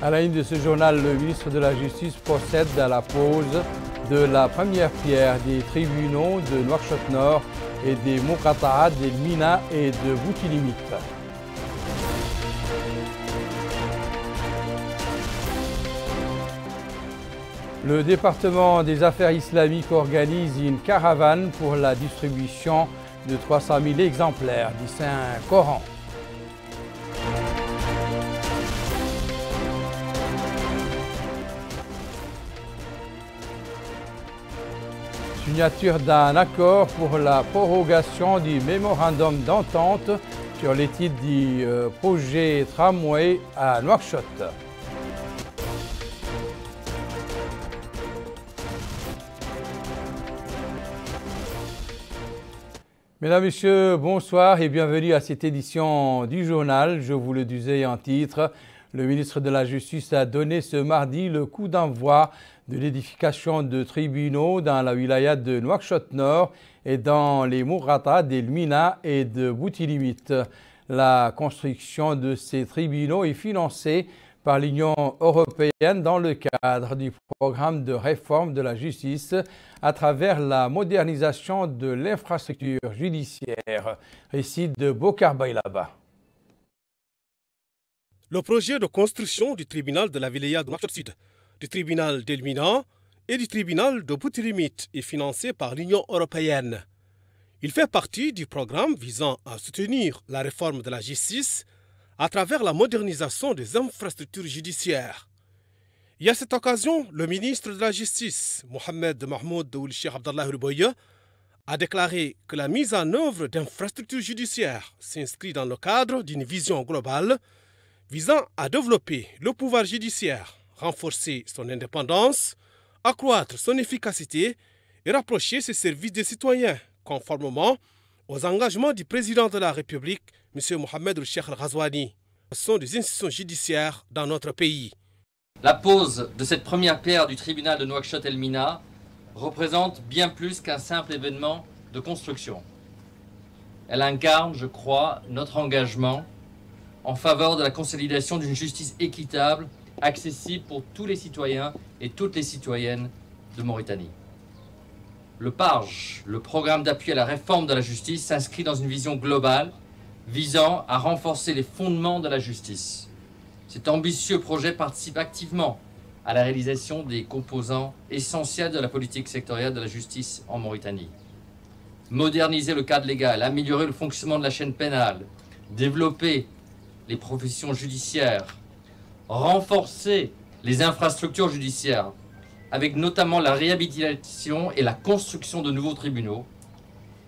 À la ligne de ce journal, le ministre de la Justice procède à la pose de la première pierre des tribunaux de Nouakchott-Nord et des Moukattara, des Mina et de Boutilimit. Le département des affaires islamiques organise une caravane pour la distribution de 300 000 exemplaires du Saint-Coran. signature d'un accord pour la prorogation du mémorandum d'entente sur les titres du euh, projet tramway à Nouakchott. Mesdames, Messieurs, bonsoir et bienvenue à cette édition du journal. Je vous le disais en titre, le ministre de la Justice a donné ce mardi le coup d'envoi de l'édification de tribunaux dans la wilaya de Nouakchott-Nord et dans les des Lmina et de Boutilimite. La construction de ces tribunaux est financée par l'Union européenne dans le cadre du programme de réforme de la justice à travers la modernisation de l'infrastructure judiciaire. Récit de Bokar Le projet de construction du tribunal de la wilaya de Nouakchott-Sud du tribunal d'Elminan et du tribunal de limite est financé par l'Union européenne. Il fait partie du programme visant à soutenir la réforme de la justice à travers la modernisation des infrastructures judiciaires. Et à cette occasion, le ministre de la Justice, Mohamed Mahmoud Oulchir Abdallah Ruboye, a déclaré que la mise en œuvre d'infrastructures judiciaires s'inscrit dans le cadre d'une vision globale visant à développer le pouvoir judiciaire renforcer son indépendance, accroître son efficacité et rapprocher ses services des citoyens, conformément aux engagements du président de la République, M. Mohamed Cheikh Ghazouani. Ce sont des institutions judiciaires dans notre pays. La pose de cette première pierre du tribunal de Nouakchott-Elmina représente bien plus qu'un simple événement de construction. Elle incarne, je crois, notre engagement en faveur de la consolidation d'une justice équitable accessible pour tous les citoyens et toutes les citoyennes de Mauritanie. Le PARGE, le programme d'appui à la réforme de la justice, s'inscrit dans une vision globale visant à renforcer les fondements de la justice. Cet ambitieux projet participe activement à la réalisation des composants essentiels de la politique sectorielle de la justice en Mauritanie. Moderniser le cadre légal, améliorer le fonctionnement de la chaîne pénale, développer les professions judiciaires, renforcer les infrastructures judiciaires, avec notamment la réhabilitation et la construction de nouveaux tribunaux.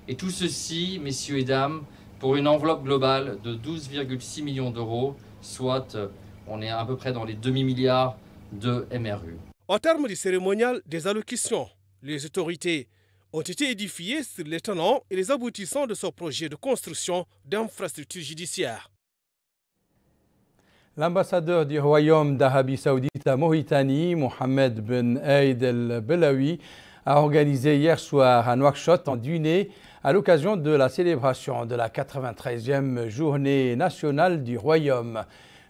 Et tout ceci, messieurs et dames, pour une enveloppe globale de 12,6 millions d'euros, soit euh, on est à peu près dans les demi-milliards de MRU. En termes du cérémonial des allocutions, les autorités ont été édifiées sur les tenants et les aboutissants de ce projet de construction d'infrastructures judiciaires. L'ambassadeur du Royaume d'Arabie Saoudite à Mauritanie, Mohamed Ben Aïd El-Belawi, a organisé hier soir un workshop en Duné à l'occasion de la célébration de la 93e journée nationale du Royaume.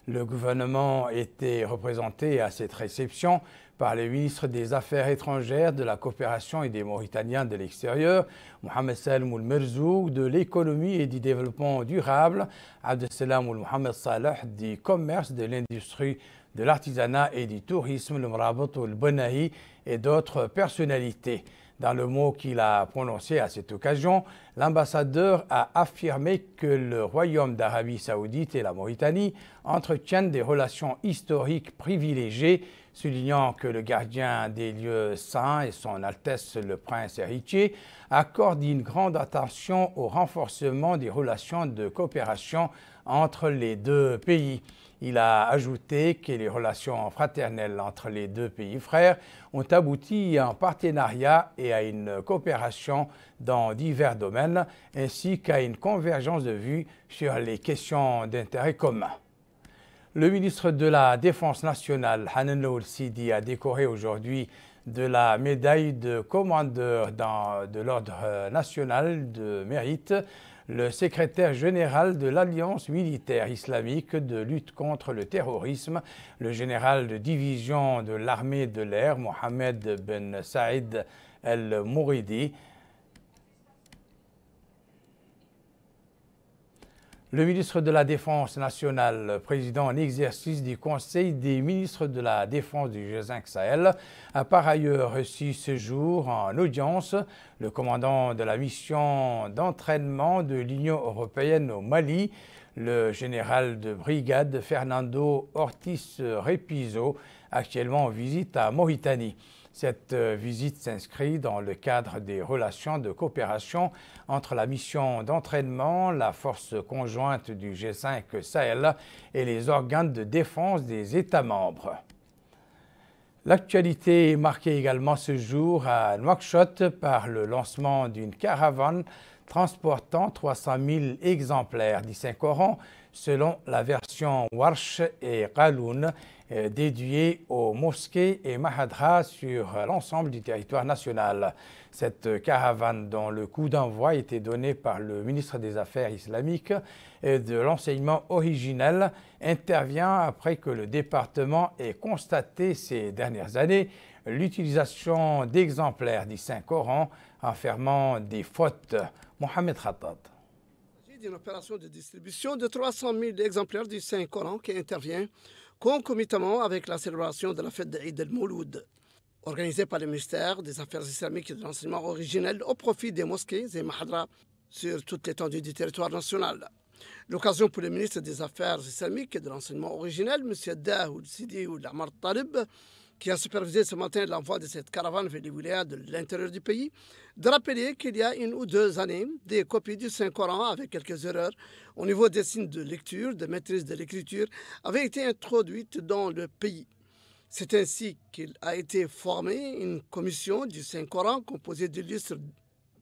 Le gouvernement était représenté à cette réception par le ministre des Affaires étrangères, de la coopération et des Mauritaniens de l'extérieur, Mohamed Salem Merzou, de l'économie et du développement durable, Abdesalam Mohamed Salah, du commerce, de l'industrie, de l'artisanat et du tourisme, le Marabout Bonahi et d'autres personnalités. Dans le mot qu'il a prononcé à cette occasion, l'ambassadeur a affirmé que le Royaume d'Arabie saoudite et la Mauritanie entretiennent des relations historiques privilégiées, soulignant que le gardien des lieux saints et son Altesse le prince héritier accordent une grande attention au renforcement des relations de coopération entre les deux pays. Il a ajouté que les relations fraternelles entre les deux pays frères ont abouti à un partenariat et à une coopération dans divers domaines, ainsi qu'à une convergence de vues sur les questions d'intérêt commun. Le ministre de la Défense nationale, Hanan Loul Sidi, a décoré aujourd'hui de la médaille de commandeur de l'ordre national de mérite le secrétaire général de l'Alliance militaire islamique de lutte contre le terrorisme, le général de division de l'armée de l'air Mohamed Ben Saïd El Mouridi, Le ministre de la Défense nationale, président en exercice du Conseil des ministres de la Défense du G5 Sahel, a par ailleurs reçu ce jour en audience le commandant de la mission d'entraînement de l'Union européenne au Mali, le général de brigade Fernando Ortiz Repiso, actuellement en visite à Mauritanie. Cette euh, visite s'inscrit dans le cadre des relations de coopération entre la mission d'entraînement, la force conjointe du G5 Sahel et les organes de défense des États membres. L'actualité est marquée également ce jour à Nouakchott par le lancement d'une caravane transportant 300 000 exemplaires du Saint-Coran selon la version Warsh et Qaloun, euh, dédiée aux mosquées et Mahadra sur l'ensemble du territoire national. Cette caravane, dont le coup d'envoi était donné par le ministre des Affaires islamiques et de l'enseignement originel, intervient après que le département ait constaté ces dernières années l'utilisation d'exemplaires du Saint-Coran fermant des fautes. Mohamed Khattat d'une opération de distribution de 300 000 exemplaires du Saint-Coran qui intervient concomitamment avec la célébration de la fête d'Eid el-Mouloud, organisée par le ministère des Affaires islamiques et de l'enseignement originel au profit des mosquées et mahadras sur toute l'étendue du territoire national. L'occasion pour le ministre des Affaires islamiques et de l'enseignement originel, M. Daoud Sidi ou Talib, qui a supervisé ce matin l'envoi de cette caravane véhiculaire de l'intérieur du pays, de rappeler qu'il y a une ou deux années, des copies du Saint-Coran avec quelques erreurs au niveau des signes de lecture, de maîtrise de l'écriture, avaient été introduites dans le pays. C'est ainsi qu'il a été formé une commission du Saint-Coran composée d'illustres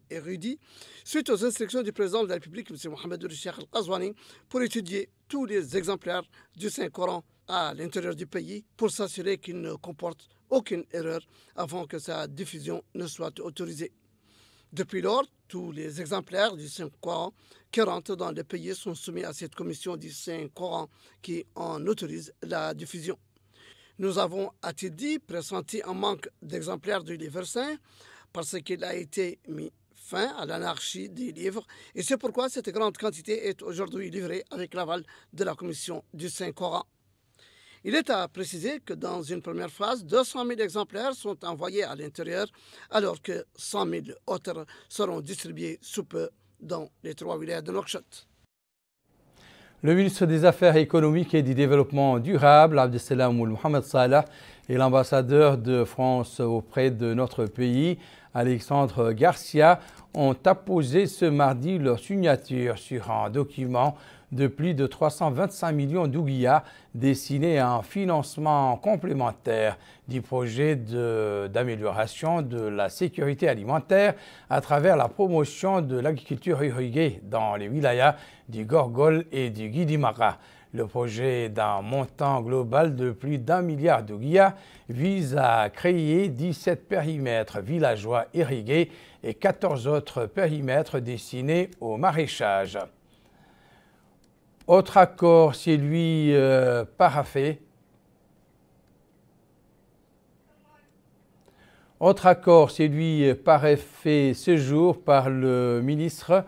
érudits suite aux instructions du président de la République, M. Mohamed al al-Qazwani, pour étudier tous les exemplaires du Saint-Coran à l'intérieur du pays pour s'assurer qu'il ne comporte aucune erreur avant que sa diffusion ne soit autorisée. Depuis lors, tous les exemplaires du Saint-Coran qui rentrent dans le pays sont soumis à cette commission du Saint-Coran qui en autorise la diffusion. Nous avons, a-t-il dit, pressenti un manque d'exemplaires du livre saint parce qu'il a été mis fin à l'anarchie des livres et c'est pourquoi cette grande quantité est aujourd'hui livrée avec l'aval de la commission du Saint-Coran. Il est à préciser que dans une première phase, 200 000 exemplaires sont envoyés à l'intérieur, alors que 100 000 autres seront distribués sous peu dans les trois villes de Nouakchott. Le ministre des Affaires économiques et du Développement durable, Abdesalam Moul Mohamed Salah, et l'ambassadeur de France auprès de notre pays, Alexandre Garcia, ont apposé ce mardi leur signature sur un document de plus de 325 millions d'ouguillas destinés à un financement complémentaire du projet d'amélioration de, la sécurité alimentaire à travers la promotion de l'agriculture irriguée dans les wilayas du Gorgol et du Guidimara. Le projet d'un montant global de plus d'un milliard d'ouguillas vise à créer 17 périmètres villageois irrigués et 14 autres périmètres destinés au maraîchage. Autre accord, c'est lui euh, paraffé. Autre accord, c'est lui euh, ce jour par le ministre,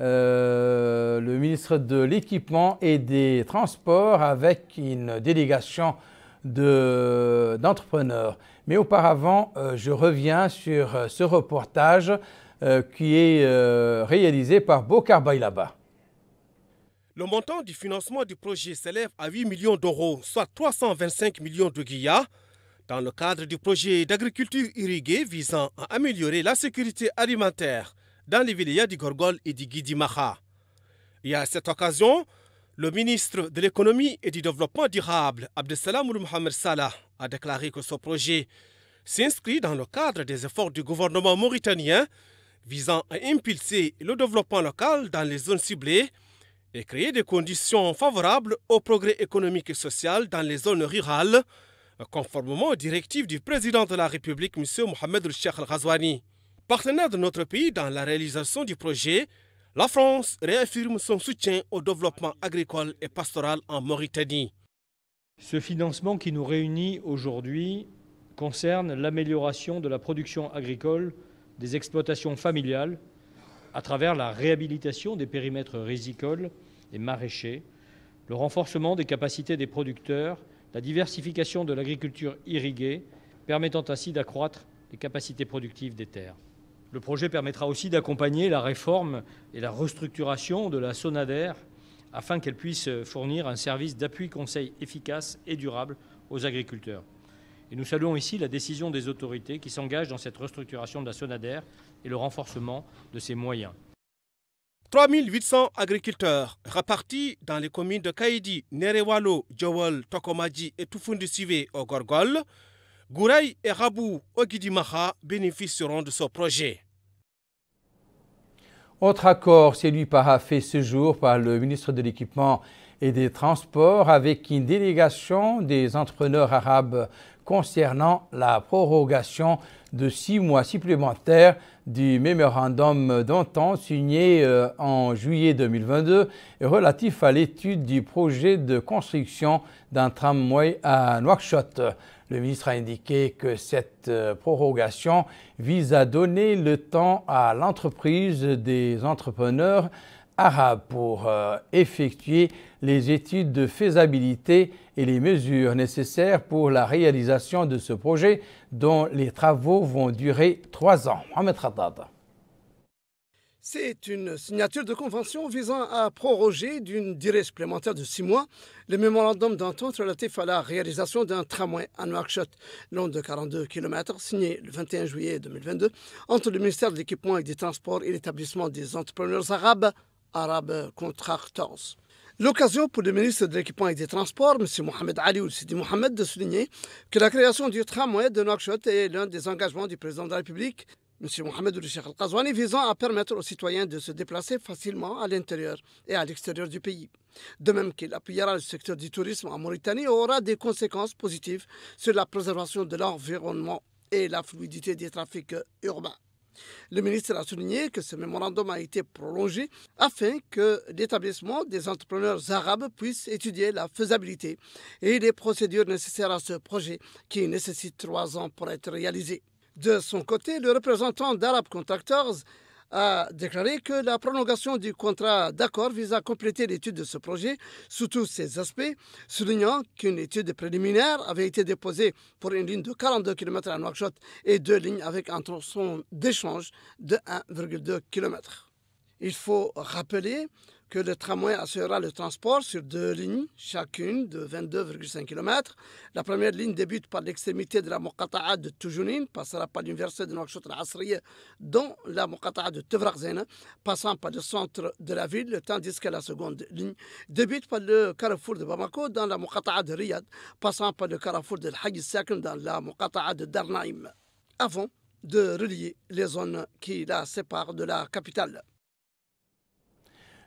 euh, le ministre de l'Équipement et des Transports avec une délégation d'entrepreneurs. Mais auparavant, je reviens sur ce reportage qui est réalisé par là-bas le montant du financement du projet s'élève à 8 millions d'euros, soit 325 millions de guillas. Dans le cadre du projet d'agriculture irriguée visant à améliorer la sécurité alimentaire dans les villes du Gorgol et du Guidimaha. Et à cette occasion, le ministre de l'économie et du développement durable, Abdesalam Mohamed Salah, a déclaré que ce projet s'inscrit dans le cadre des efforts du gouvernement mauritanien visant à impulser le développement local dans les zones ciblées et créer des conditions favorables au progrès économique et social dans les zones rurales, conformément aux directives du président de la République, M. Mohamed Cheikh El ghazouani Partenaire de notre pays dans la réalisation du projet, la France réaffirme son soutien au développement agricole et pastoral en Mauritanie. Ce financement qui nous réunit aujourd'hui concerne l'amélioration de la production agricole des exploitations familiales à travers la réhabilitation des périmètres rizicoles et maraîchers, le renforcement des capacités des producteurs, la diversification de l'agriculture irriguée, permettant ainsi d'accroître les capacités productives des terres. Le projet permettra aussi d'accompagner la réforme et la restructuration de la Sonader afin qu'elle puisse fournir un service d'appui-conseil efficace et durable aux agriculteurs. Et nous saluons ici la décision des autorités qui s'engagent dans cette restructuration de la Sonader et le renforcement de ses moyens. 3 800 agriculteurs répartis dans les communes de Kaidi, Nerewalo, Djawal, Tokomaji et Tufundusive au Gorgol, Gouraï et Rabou au Guidimaha bénéficieront de ce projet. Autre accord celui par fait ce jour par le ministre de l'Équipement et des Transports avec une délégation des entrepreneurs arabes concernant la prorogation de six mois supplémentaires du mémorandum d'antan signé euh, en juillet 2022 et relatif à l'étude du projet de construction d'un tramway à Nouakchott. Le ministre a indiqué que cette euh, prorogation vise à donner le temps à l'entreprise des entrepreneurs arabes pour euh, effectuer les études de faisabilité et les mesures nécessaires pour la réalisation de ce projet dont les travaux vont durer trois ans. Mohamed Khattad. C'est une signature de convention visant à proroger d'une durée supplémentaire de six mois le mémorandum d'entente relatif à la réalisation d'un tramway à Nouakchott, long de 42 km, signé le 21 juillet 2022 entre le ministère de l'Équipement et des Transports et l'établissement des entrepreneurs arabes, Arab Contractors. L'occasion pour le ministre de l'Équipement et des Transports, M. Mohamed Ali ou Sidi Mohamed, de souligner que la création du tramway de Nouakchott est l'un des engagements du président de la République, M. Mohamed ou Cheikh visant à permettre aux citoyens de se déplacer facilement à l'intérieur et à l'extérieur du pays. De même qu'il appuiera le secteur du tourisme en Mauritanie aura des conséquences positives sur la préservation de l'environnement et la fluidité des trafics urbains. Le ministre a souligné que ce mémorandum a été prolongé afin que l'établissement des entrepreneurs arabes puisse étudier la faisabilité et les procédures nécessaires à ce projet qui nécessite trois ans pour être réalisé. De son côté, le représentant d'Arab Contractors a déclaré que la prolongation du contrat d'accord vise à compléter l'étude de ce projet sous tous ses aspects, soulignant qu'une étude préliminaire avait été déposée pour une ligne de 42 km à Nouakchott et deux lignes avec un tronçon d'échange de 1,2 km. Il faut rappeler que le tramway assurera le transport sur deux lignes, chacune de 22,5 km. La première ligne débute par l'extrémité de la Mokata'a de Toujounine, passera par l'université de Nouakchott al-Asriye, dont la Mokata'a de Tevrakzen, passant par le centre de la ville, tandis que la seconde ligne débute par le carrefour de Bamako dans la Mokata'a de Riyad, passant par le carrefour de Hagi dans la Mokata'a de Darnaim, avant de relier les zones qui la séparent de la capitale.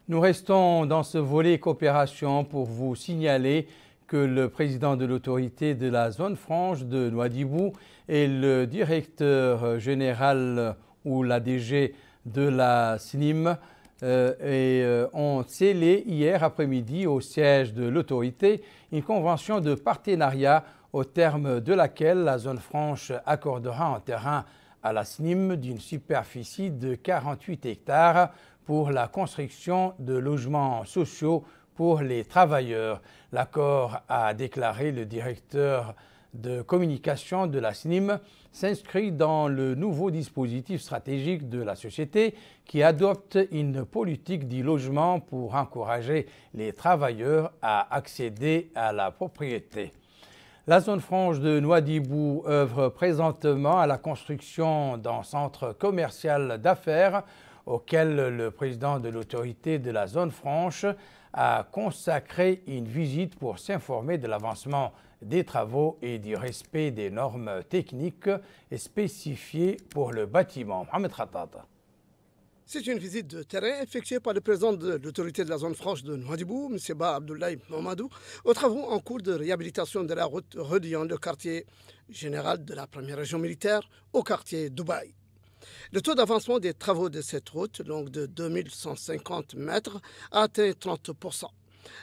Nous restons dans ce volet coopération pour vous signaler que le président de l'autorité de la zone franche de Noidibou et le directeur général ou l'ADG de la SNIM euh, euh, ont scellé hier après-midi au siège de l'autorité une convention de partenariat au terme de laquelle la zone franche accordera un terrain à la SNIM d'une superficie de 48 hectares pour la construction de logements sociaux pour les travailleurs. L'accord a déclaré le directeur de communication de la SNIM s'inscrit dans le nouveau dispositif stratégique de la société qui adopte une politique du logement pour encourager les travailleurs à accéder à la propriété. La zone franche de Noidibou œuvre présentement à la construction d'un centre commercial d'affaires auquel le président de l'autorité de la zone franche a consacré une visite pour s'informer de l'avancement des travaux et du respect des normes techniques spécifiées pour le bâtiment. Mohamed Ratata. C'est une visite de terrain effectuée par le président de l'autorité de la zone franche de Nouadhibou, M. Ba Abdoulaye Mamadou, aux travaux en cours de réhabilitation de la route reliant le quartier général de la première région militaire au quartier Dubaï. Le taux d'avancement des travaux de cette route, longue de 2150 mètres, a atteint 30%.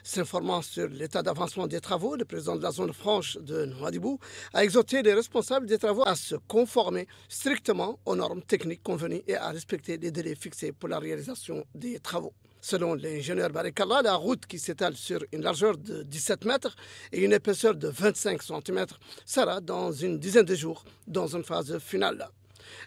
S'informant sur l'état d'avancement des travaux, le président de la zone franche de Nouadhibou a exhorté les responsables des travaux à se conformer strictement aux normes techniques convenues et à respecter les délais fixés pour la réalisation des travaux. Selon l'ingénieur Barikala, la route qui s'étale sur une largeur de 17 mètres et une épaisseur de 25 cm sera dans une dizaine de jours dans une phase finale.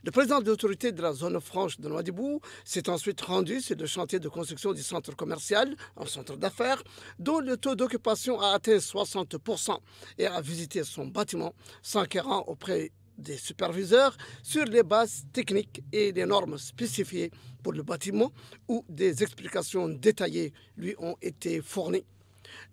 Le président de l'autorité de la zone franche de Noidibou s'est ensuite rendu sur le chantier de construction du centre commercial, un centre d'affaires, dont le taux d'occupation a atteint 60% et a visité son bâtiment, s'enquérant auprès des superviseurs sur les bases techniques et les normes spécifiées pour le bâtiment où des explications détaillées lui ont été fournies.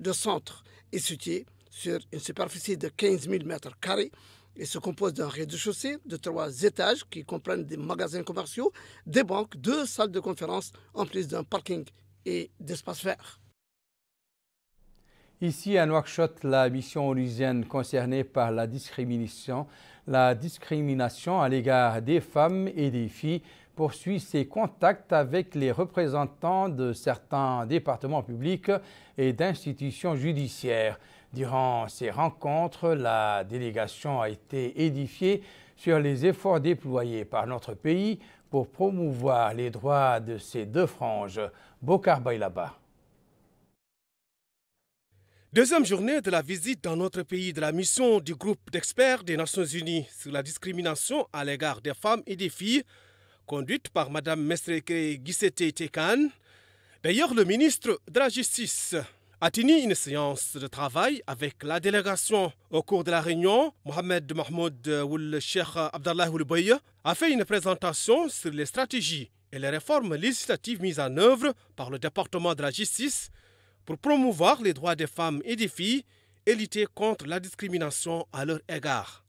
Le centre est situé sur une superficie de 15 000 m carrés il se compose d'un rez-de-chaussée de trois étages qui comprennent des magasins commerciaux, des banques, deux salles de conférence, en plus d'un parking et d'espace verts. Ici à Nouakchott, la mission onusienne concernée par la discrimination, la discrimination à l'égard des femmes et des filles poursuit ses contacts avec les représentants de certains départements publics et d'institutions judiciaires. Durant ces rencontres, la délégation a été édifiée sur les efforts déployés par notre pays pour promouvoir les droits de ces deux franges. Bokar Bailaba. Deuxième journée de la visite dans notre pays de la mission du groupe d'experts des Nations Unies sur la discrimination à l'égard des femmes et des filles, conduite par Mme Mestreke Gisete Tekan. D'ailleurs, le ministre de la Justice a tenu une séance de travail avec la délégation. Au cours de la réunion, Mohamed Mahmoud euh, Oul Sheikh Abdallah Baye a fait une présentation sur les stratégies et les réformes législatives mises en œuvre par le département de la justice pour promouvoir les droits des femmes et des filles et lutter contre la discrimination à leur égard.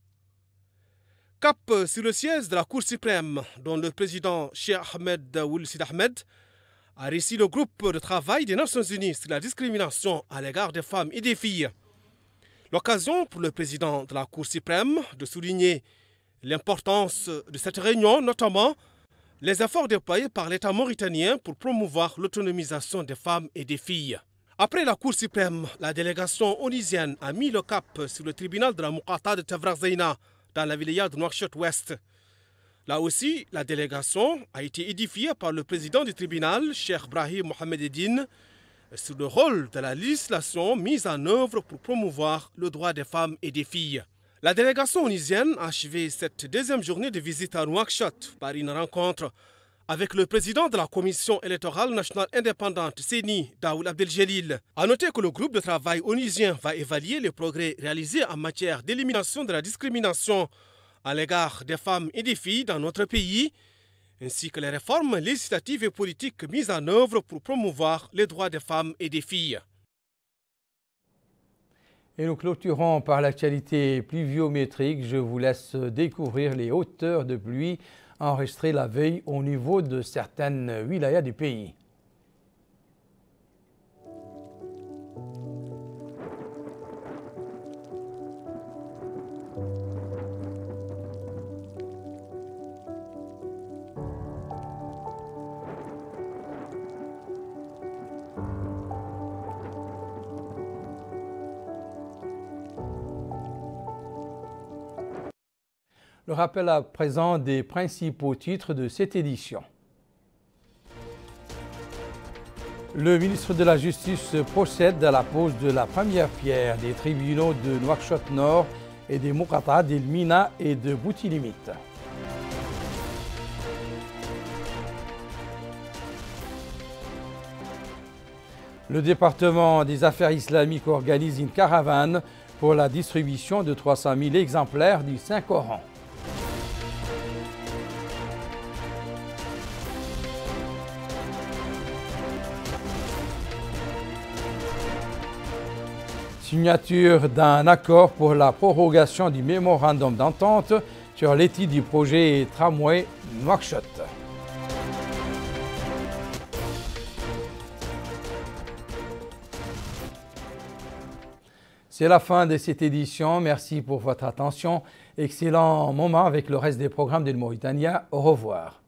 Cap sur le siège de la Cour suprême, dont le président Cheikh Ahmed euh, Oul Sid Ahmed a réussi le groupe de travail des Nations Unies sur la discrimination à l'égard des femmes et des filles. L'occasion pour le président de la Cour suprême de souligner l'importance de cette réunion, notamment les efforts déployés par l'État mauritanien pour promouvoir l'autonomisation des femmes et des filles. Après la Cour suprême, la délégation onisienne a mis le cap sur le tribunal de la Moukata de Tavrazeina dans la wilaya de Nouakchott-Ouest. Là aussi, la délégation a été édifiée par le président du tribunal, Cheikh Brahim Mohamed Edine, sur le rôle de la législation mise en œuvre pour promouvoir le droit des femmes et des filles. La délégation onisienne a achevé cette deuxième journée de visite à Nouakchott par une rencontre avec le président de la Commission électorale nationale indépendante, CENI, Daoul Abdeljalil, A noter que le groupe de travail onisien va évaluer les progrès réalisés en matière d'élimination de la discrimination à l'égard des femmes et des filles dans notre pays, ainsi que les réformes législatives et politiques mises en œuvre pour promouvoir les droits des femmes et des filles. Et nous clôturons par l'actualité pluviométrique. Je vous laisse découvrir les hauteurs de pluie enregistrées la veille au niveau de certaines wilayas du pays. Le rappel à présent des principaux titres de cette édition. Le ministre de la Justice procède à la pose de la première pierre des tribunaux de Nouakchott-Nord et des des d'Elmina et de Boutilimite. Le département des affaires islamiques organise une caravane pour la distribution de 300 000 exemplaires du Saint-Coran. signature d'un accord pour la prorogation du mémorandum d'entente sur l'étude du projet tramway Nouakchott. C'est la fin de cette édition. Merci pour votre attention. Excellent moment avec le reste des programmes de Mauritania. Au revoir.